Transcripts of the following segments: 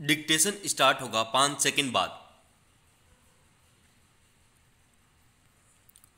Dictation start होगा पांच second बाद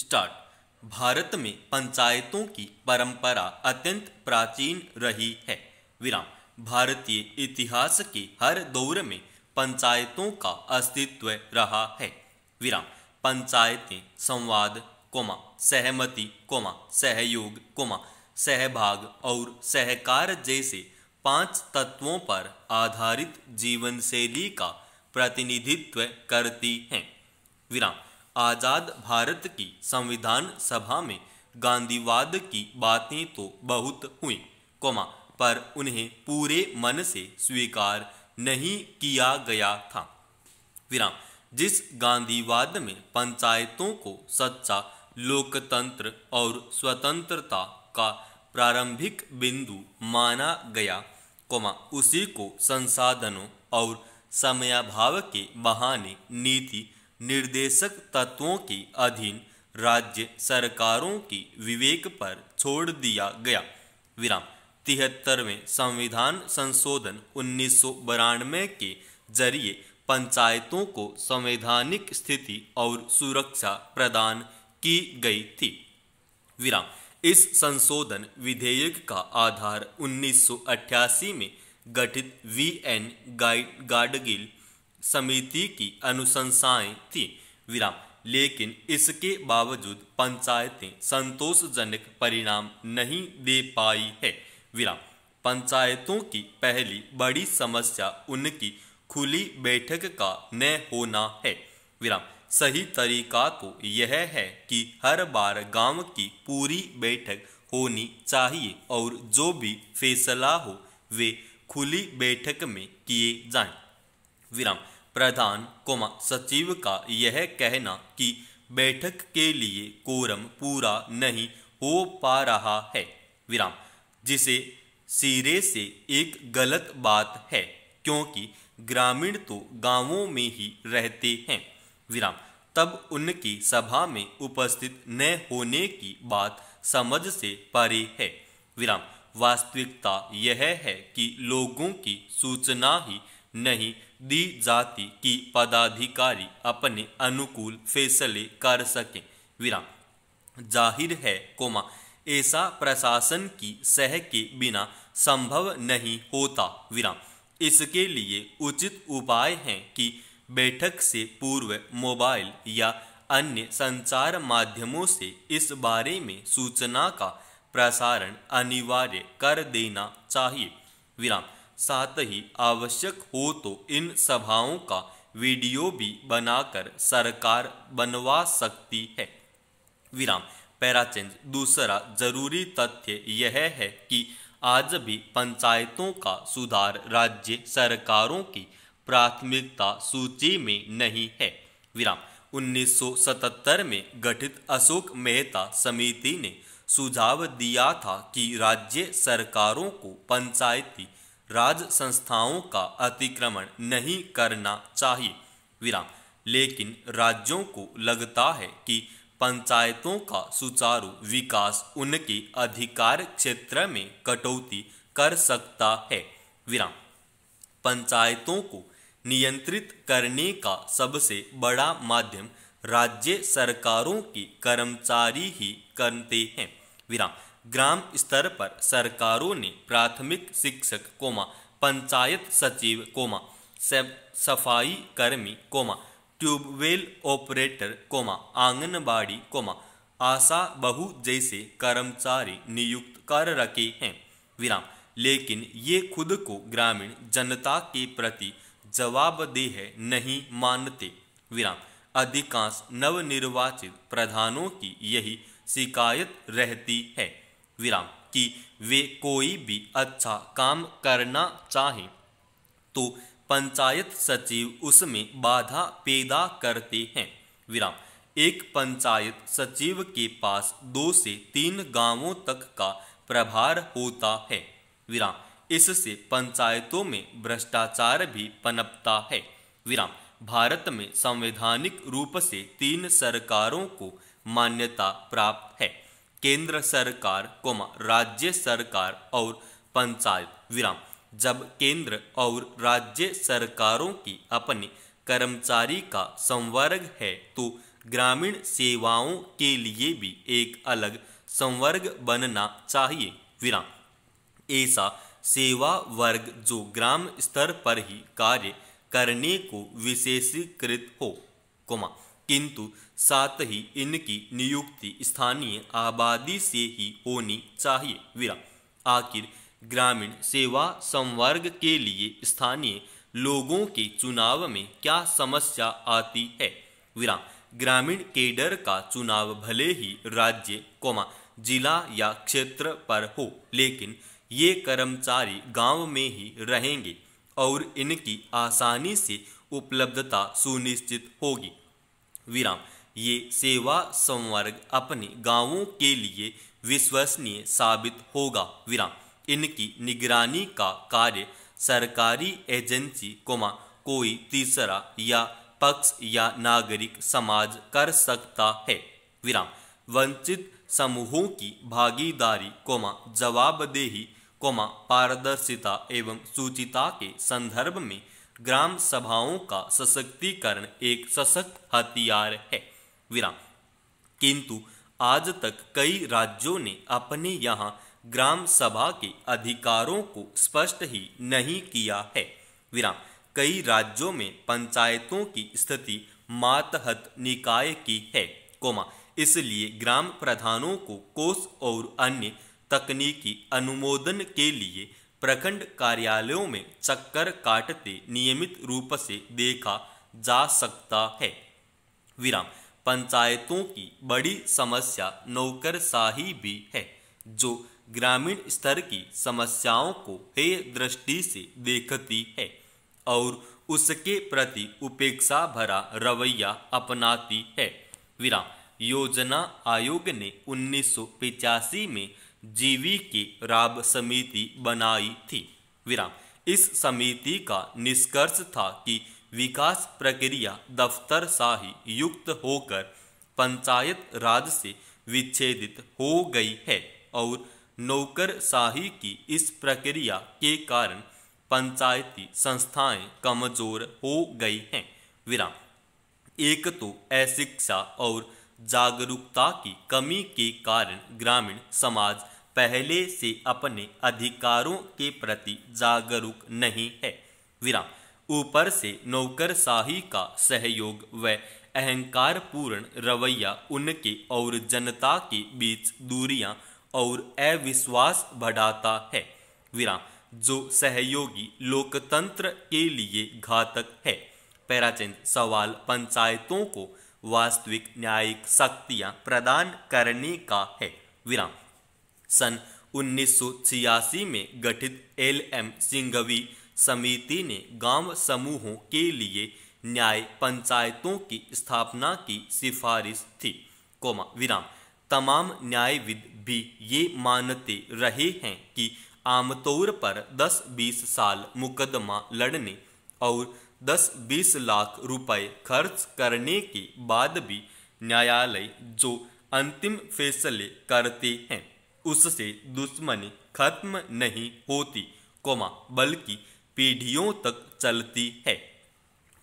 स्टार्ट भारत में पंचायतों की परंपरा अत्यंत प्राचीन रही है विराम भारतीय इतिहास के हर दौर में पंचायतों का अस्तित्व रहा है विराम पंचायतें संवाद कोमा सहमति कोमा सहयोग कोमा सहभाग और सहकार जैसे पांच तत्वों पर आधारित जीवन शैली का प्रतिनिधित्व करती हैं विराम आज़ाद भारत की संविधान सभा में गांधीवाद की बातें तो बहुत हुई कोमा पर उन्हें पूरे मन से स्वीकार नहीं किया गया था विराम जिस गांधीवाद में पंचायतों को सच्चा लोकतंत्र और स्वतंत्रता का प्रारंभिक बिंदु माना गया कोमा उसी को संसाधनों और समयाभाव के बहाने नीति निर्देशक तत्वों के अधीन राज्य सरकारों की विवेक पर छोड़ दिया गया विराम तिहत्तरवें संविधान संशोधन उन्नीस के जरिए पंचायतों को संवैधानिक स्थिति और सुरक्षा प्रदान की गई थी विराम इस संशोधन विधेयक का आधार 1988 में गठित वी एन गाडगिल समिति की अनुशंसाएं थी विराम लेकिन इसके बावजूद पंचायतें संतोषजनक परिणाम नहीं दे पाई है विराम पंचायतों की पहली बड़ी समस्या उनकी खुली बैठक का न होना है विराम सही तरीका तो यह है कि हर बार गांव की पूरी बैठक होनी चाहिए और जो भी फैसला हो वे खुली बैठक में किए जाएं। विराम प्रधान कुमार सचिव का यह कहना कि बैठक के लिए कोरम पूरा नहीं हो पा रहा है विराम जिसे सिरे से एक गलत बात है क्योंकि ग्रामीण तो गांवों में ही रहते हैं विराम तब उनकी सभा में उपस्थित न होने की बात समझ से परे है विराम वास्तविकता यह है कि लोगों की सूचना ही नहीं दी जाती कि पदाधिकारी अपने अनुकूल फैसले कर सकें विराम जाहिर है कोमा ऐसा प्रशासन की सह के बिना संभव नहीं होता विराम इसके लिए उचित उपाय हैं कि बैठक से पूर्व मोबाइल या अन्य संचार माध्यमों से इस बारे में सूचना का प्रसारण अनिवार्य कर देना चाहिए विराम साथ ही आवश्यक हो तो इन सभाओं का वीडियो भी बनाकर सरकार बनवा सकती है विराम पैराचेंज दूसरा जरूरी तथ्य यह है कि आज भी पंचायतों का सुधार राज्य सरकारों की प्राथमिकता सूची में नहीं है विराम 1977 में गठित अशोक मेहता समिति ने सुझाव दिया था कि राज्य सरकारों को पंचायती राज संस्थाओं का अतिक्रमण नहीं करना चाहिए विराम लेकिन राज्यों को लगता है कि पंचायतों का सुचारू विकास उनके अधिकार क्षेत्र में कटौती कर सकता है विराम पंचायतों को नियंत्रित करने का सबसे बड़ा माध्यम राज्य सरकारों के कर्मचारी ही करते हैं विराम ग्राम स्तर पर सरकारों ने प्राथमिक शिक्षक कोमा पंचायत सचिव कोमा सफाई कर्मी comma tubewell operator comma anganwadi comma ASHA बहु जैसे कर्मचारी नियुक्त कर रखे हैं विराम लेकिन ये खुद को ग्रामीण जनता के प्रति जवाबदेह नहीं मानते विराम अधिकांश नवनिर्वाचित प्रधानों की यही शिकायत रहती है विराम कि वे कोई भी अच्छा काम करना चाहें तो पंचायत सचिव उसमें बाधा पैदा करते हैं विराम एक पंचायत सचिव के पास दो से तीन गांवों तक का प्रभार होता है विराम इससे पंचायतों में भ्रष्टाचार भी पनपता है विराम भारत में संवैधानिक रूप से तीन सरकारों को मान्यता प्राप्त है केंद्र सरकार कोमा राज्य सरकार और पंचायत विराम जब केंद्र और राज्य सरकारों की अपने कर्मचारी का संवर्ग है तो ग्रामीण सेवाओं के लिए भी एक अलग संवर्ग बनना चाहिए विराम ऐसा सेवा वर्ग जो ग्राम स्तर पर ही कार्य करने को विशेषीकृत हो कुमा किंतु साथ ही इनकी नियुक्ति स्थानीय आबादी से ही होनी चाहिए विरा आखिर ग्रामीण सेवा संवर्ग के लिए स्थानीय लोगों के चुनाव में क्या समस्या आती है विराम ग्रामीण केडर का चुनाव भले ही राज्य कोमा जिला या क्षेत्र पर हो लेकिन ये कर्मचारी गांव में ही रहेंगे और इनकी आसानी से उपलब्धता सुनिश्चित होगी विराम ये सेवा संवर्ग अपने गांवों के लिए विश्वसनीय साबित होगा विराम इनकी निगरानी का कार्य सरकारी एजेंसी कोमा कोई तीसरा या पक्ष या नागरिक समाज कर सकता है विराम वंचित समूहों की भागीदारी कोमा जवाबदेही कोमा पारदर्शिता एवं सूचिता के संदर्भ में ग्राम सभाओं का सशक्तिकरण एक सशक्त हथियार है विराम किंतु आज तक कई राज्यों ने अपने यहाँ ग्राम सभा के अधिकारों को स्पष्ट ही नहीं किया है विराम कई राज्यों में पंचायतों की स्थिति मातहत निकाय की है कोमा इसलिए ग्राम प्रधानों को कोष और अन्य तकनीकी अनुमोदन के लिए प्रखंड कार्यालयों में चक्कर काटते नियमित रूप से देखा जा सकता है विराम पंचायतों की बड़ी समस्या नौकरशाही भी है जो ग्रामीण स्तर की समस्याओं को हे दृष्टि से देखती है और उसके प्रति उपेक्षा भरा रवैया अपनाती है विराम योजना आयोग ने उन्नीस में जीवी की राब समिति बनाई थी विराम इस समिति का निष्कर्ष था कि विकास प्रक्रिया दफ्तर शाही युक्त होकर पंचायत राज से विच्छेदित हो गई है और नौकर शाही की इस प्रक्रिया के कारण पंचायती संस्थाएं कमजोर हो गई हैं विराम एक तो अशिक्षा और जागरूकता की कमी के कारण ग्रामीण समाज पहले से अपने अधिकारों के प्रति जागरूक नहीं है विराम ऊपर से नौकरशाही का सहयोग व अहंकार पूर्ण रवैया उनके और जनता के बीच दूरियां और अविश्वास बढ़ाता है विराम जो सहयोगी लोकतंत्र के लिए घातक है पैराचंद सवाल पंचायतों को वास्तविक न्यायिक शक्तियां प्रदान करने का है विराम सन उन्नीस में गठित एल एम सिंघवी समिति ने गांव समूहों के लिए न्याय पंचायतों की स्थापना की सिफारिश थी कोमा विराम तमाम न्यायविद भी ये मानते रहे हैं कि आमतौर पर 10-20 साल मुकदमा लड़ने और 10-20 लाख रुपए खर्च करने के बाद भी न्यायालय जो अंतिम फैसले करते हैं उससे दुश्मनी खत्म नहीं होती कोमा बल्कि पीढ़ियों तक चलती है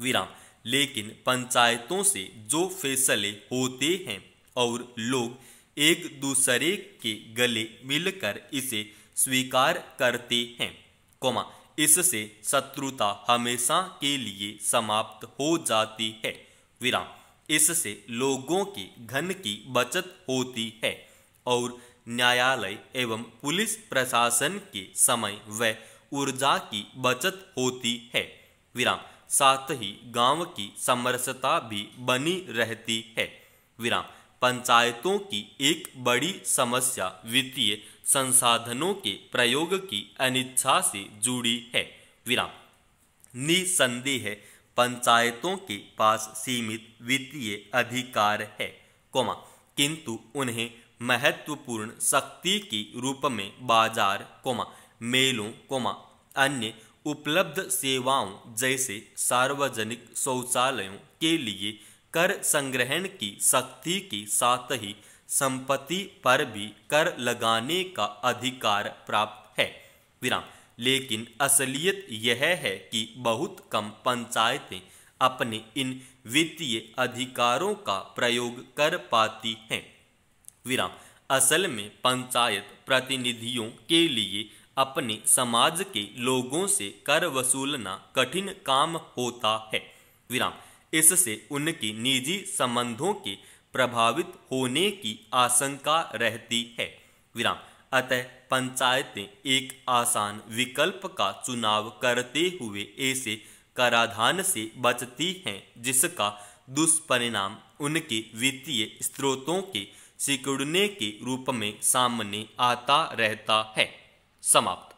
विराम लेकिन पंचायतों से जो फैसले होते हैं और लोग एक दूसरे के गले मिलकर इसे स्वीकार करते हैं कोमा इससे शत्रुता हमेशा के लिए समाप्त हो जाती है विराम इससे लोगों के घन की बचत होती है और न्यायालय एवं पुलिस प्रशासन के समय व ऊर्जा की बचत होती है विराम साथ ही गांव की समरसता भी बनी रहती है विराम पंचायतों की एक बड़ी समस्या वित्तीय संसाधनों के प्रयोग की अनिच्छा से जुड़ी है विराम निसंदेह पंचायतों के पास सीमित वित्तीय अधिकार है कोमा किंतु उन्हें महत्वपूर्ण शक्ति के रूप में बाजार कोमा मेलों कोमा अन्य उपलब्ध सेवाओं जैसे सार्वजनिक शौचालयों के लिए कर संग्रहण की शक्ति के साथ ही संपत्ति पर भी कर लगाने का अधिकार प्राप्त है विराम लेकिन असलियत यह है कि बहुत कम पंचायतें अपने इन वित्तीय अधिकारों का प्रयोग कर पाती हैं विराम असल में पंचायत प्रतिनिधियों के लिए अपने समाज के लोगों से कर वसूलना कठिन काम होता है विराम इससे उनके निजी संबंधों के प्रभावित होने की आशंका रहती है विराम अतः पंचायतें एक आसान विकल्प का चुनाव करते हुए ऐसे कराधान से बचती हैं जिसका दुष्परिणाम उनके वित्तीय स्रोतों के सिकुड़ने के रूप में सामने आता रहता है समाप्त